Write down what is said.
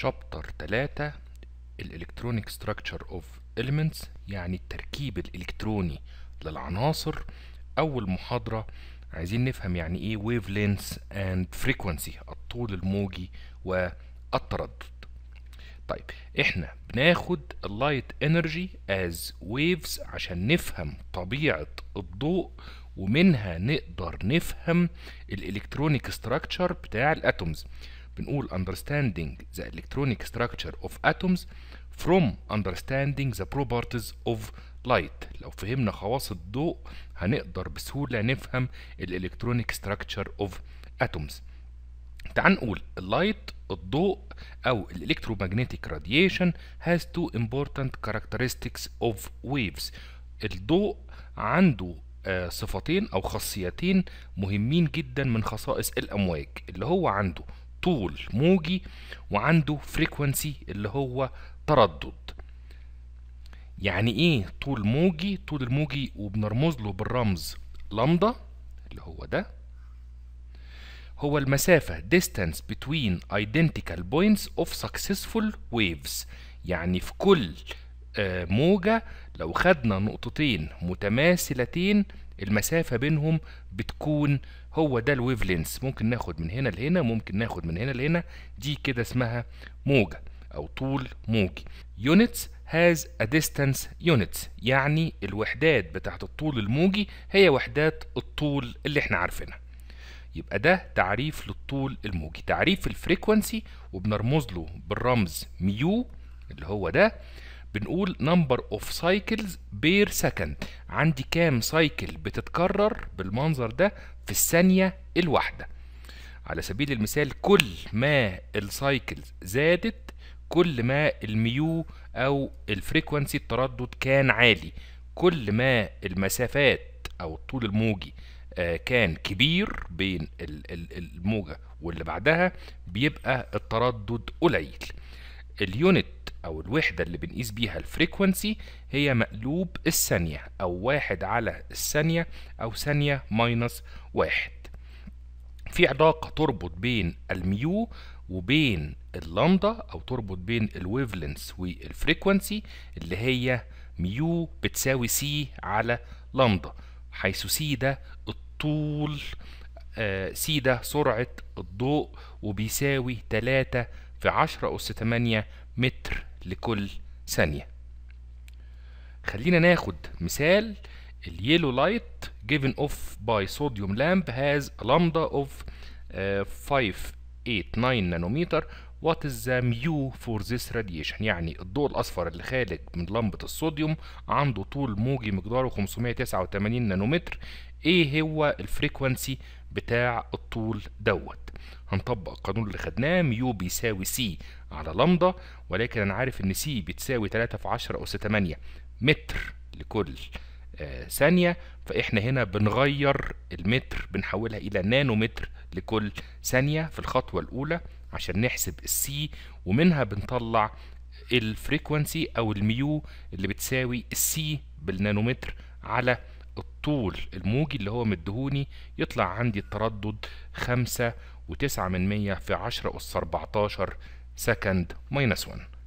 شابتر 3 الالكترونيك ستراكشر اوف اليمنتس يعني التركيب الإلكتروني للعناصر أول محاضرة عايزين نفهم يعني إيه ويف لينس أند فريكونسي الطول الموجي والتردد طيب إحنا بناخد اللايت انرجي از ويفز عشان نفهم طبيعة الضوء ومنها نقدر نفهم الالكترونيك ستراكشر بتاع الاتومز بنقول understanding the electronic structure of atoms from understanding the properties of light لو فهمنا خواص الضوء هنقدر بسهولة نفهم الالكترونيك structure of atoms تعال نقول اللايت الضوء أو ال electromagnetic radiation has two important characteristics of waves الضوء عنده صفتين أو خاصيتين مهمين جدا من خصائص الأمواج اللي هو عنده طول موجي وعنده فريكوانسي اللي هو تردد يعني ايه طول موجي طول الموجي وبنرمز له بالرمز لامدا اللي هو ده هو المسافة distance between identical points of successful waves يعني في كل آه، موجة لو خدنا نقطتين متماثلتين المسافة بينهم بتكون هو ده الويف لينس ممكن ناخد من هنا لهنا ممكن ناخد من هنا لهنا دي كده اسمها موجة أو طول موجي يونتس has a distance units يعني الوحدات بتاعت الطول الموجي هي وحدات الطول اللي احنا عارفينها يبقى ده تعريف للطول الموجي تعريف الفريكونسي وبنرمز له بالرمز ميو اللي هو ده بنقول نمبر اوف سايكلز بير سكند عندي كام سايكل بتتكرر بالمنظر ده في الثانيه الواحده على سبيل المثال كل ما السايكلز زادت كل ما الميو او الفريكوانسي التردد كان عالي كل ما المسافات او الطول الموجي آه، كان كبير بين الموجه واللي بعدها بيبقى التردد قليل اليونت أو الوحدة اللي بنقيس بيها الفريكونسي هي مقلوب الثانية أو واحد على الثانية أو ثانية ماينس واحد في علاقة تربط بين الميو وبين اللامدا أو تربط بين الويفلنس والفريكوانسي اللي هي ميو بتساوي سي على لامدا حيث سي ده الطول آه سي ده سرعة الضوء وبيساوي 3 في 10 أس 8 متر لكل ثانية خلينا ناخد مثال اليلو لايت given off by sodium lamp has a lambda of uh, آه، 589 nanometer what is the mu for this radiation يعني الضوء الاصفر اللي خارج من لمبه الصوديوم عنده طول موجي مقداره 589 نانومتر ايه هو الفريكوانسي بتاع الطول دوت هنطبق القانون اللي خدناه ميو بيساوي سي على لندا ولكن انا عارف ان سي بتساوي 3 في 10 اس 8 متر لكل آه، ثانية فاحنا هنا بنغير المتر بنحولها الى نانومتر لكل ثانية في الخطوة الاولى عشان نحسب السي ومنها بنطلع الفريكونسي او الميو اللي بتساوي السي بالنانومتر على الطول الموجي اللي هو مدهوني يطلع عندي التردد خمسة وتسعة من مية في عشرة أس 14 سكند ماينس 1